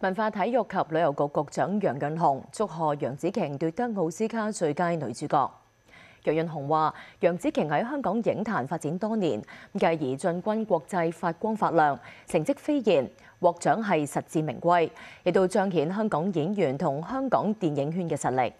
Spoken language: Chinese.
文化體育及旅遊局局長楊潤雄祝賀楊紫瓊奪得奧斯卡最佳女主角。楊潤雄話：楊紫瓊喺香港影壇發展多年，繼而進軍國際發光發亮，成績斐然，獲獎係實至名歸，亦都彰顯香港演員同香港電影圈嘅實力。